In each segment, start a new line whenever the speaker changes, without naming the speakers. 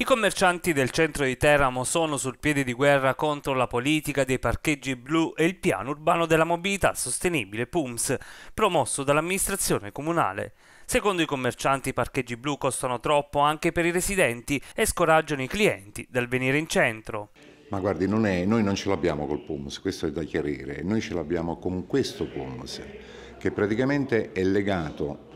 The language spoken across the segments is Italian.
I commercianti del centro di Teramo sono sul piede di guerra contro la politica dei parcheggi blu e il piano urbano della mobilità sostenibile PUMS, promosso dall'amministrazione comunale. Secondo i commercianti i parcheggi blu costano troppo anche per i residenti e scoraggiano i clienti dal venire in centro.
Ma guardi, non è, noi non ce l'abbiamo col PUMS, questo è da chiarire, noi ce l'abbiamo con questo PUMS che praticamente è legato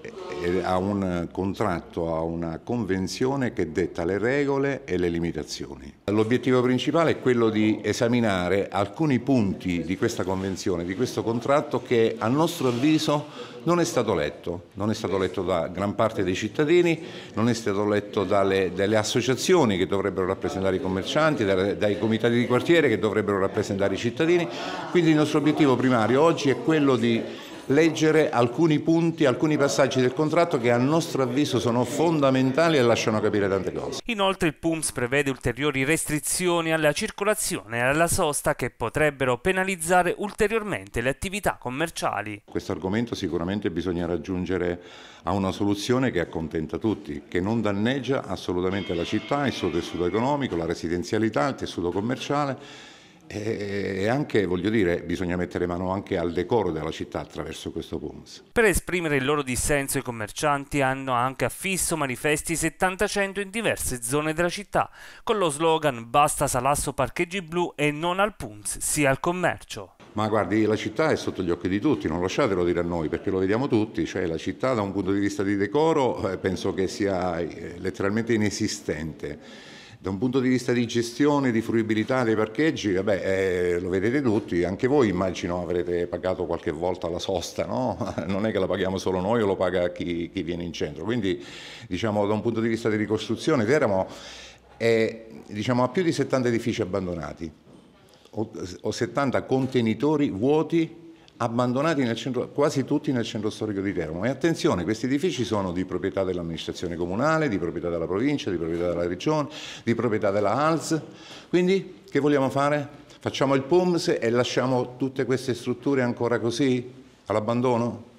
a un contratto, a una convenzione che detta le regole e le limitazioni. L'obiettivo principale è quello di esaminare alcuni punti di questa convenzione, di questo contratto che a nostro avviso non è stato letto, non è stato letto da gran parte dei cittadini, non è stato letto dalle, dalle associazioni che dovrebbero rappresentare i commercianti, dai, dai comitati di quartiere che dovrebbero rappresentare i cittadini, quindi il nostro obiettivo primario oggi è quello di leggere alcuni punti, alcuni passaggi del contratto che a nostro avviso sono fondamentali e lasciano capire tante cose.
Inoltre il PUMS prevede ulteriori restrizioni alla circolazione e alla sosta che potrebbero penalizzare ulteriormente le attività commerciali.
Questo argomento sicuramente bisogna raggiungere a una soluzione che accontenta tutti, che non danneggia assolutamente la città, il suo tessuto economico, la residenzialità, il tessuto commerciale e anche, voglio dire, bisogna mettere mano anche al decoro della città attraverso questo PUMS.
Per esprimere il loro dissenso i commercianti hanno anche affisso manifesti 70 in diverse zone della città, con lo slogan basta salasso parcheggi blu e non al PUMS, sia al commercio.
Ma guardi, la città è sotto gli occhi di tutti, non lasciatelo dire a noi perché lo vediamo tutti, cioè la città da un punto di vista di decoro eh, penso che sia eh, letteralmente inesistente. Da un punto di vista di gestione, di fruibilità dei parcheggi, vabbè, eh, lo vedete tutti, anche voi immagino avrete pagato qualche volta la sosta, no? non è che la paghiamo solo noi o lo paga chi, chi viene in centro. Quindi diciamo, da un punto di vista di ricostruzione, Teramo è, diciamo, ha più di 70 edifici abbandonati o, o 70 contenitori vuoti abbandonati centro, quasi tutti nel centro storico di Teramo. E attenzione, questi edifici sono di proprietà dell'amministrazione comunale, di proprietà della provincia, di proprietà della regione, di proprietà della ALS. Quindi che vogliamo fare? Facciamo il POMS e lasciamo tutte queste strutture ancora così, all'abbandono?